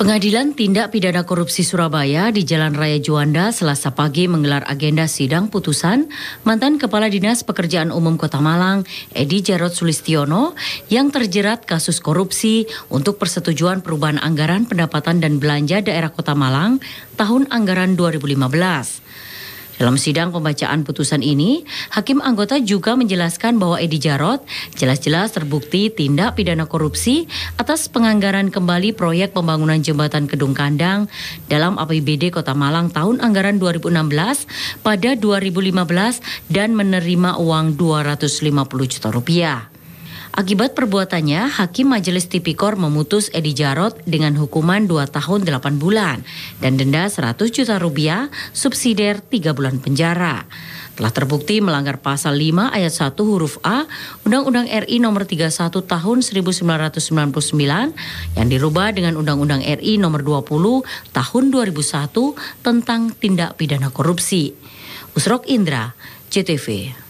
Pengadilan Tindak Pidana Korupsi Surabaya di Jalan Raya Juanda selasa pagi menggelar agenda sidang putusan mantan Kepala Dinas Pekerjaan Umum Kota Malang, Edi Jarod Sulistiono, yang terjerat kasus korupsi untuk persetujuan perubahan anggaran pendapatan dan belanja daerah Kota Malang tahun anggaran 2015. Dalam sidang pembacaan putusan ini, hakim anggota juga menjelaskan bahwa Edi Jarot jelas-jelas terbukti tindak pidana korupsi atas penganggaran kembali proyek pembangunan jembatan Kedung Kandang dalam APBD Kota Malang tahun anggaran 2016 pada 2015 dan menerima uang 250 juta rupiah. Akibat perbuatannya, Hakim Majelis Tipikor memutus Edi Jarot dengan hukuman 2 tahun 8 bulan dan denda 100 juta rupiah, subsidiar 3 bulan penjara. Telah terbukti melanggar pasal 5 ayat 1 huruf A Undang-Undang RI nomor 31 tahun 1999 yang dirubah dengan Undang-Undang RI nomor 20 tahun 2001 tentang tindak pidana korupsi. Usrok Indra, CTV.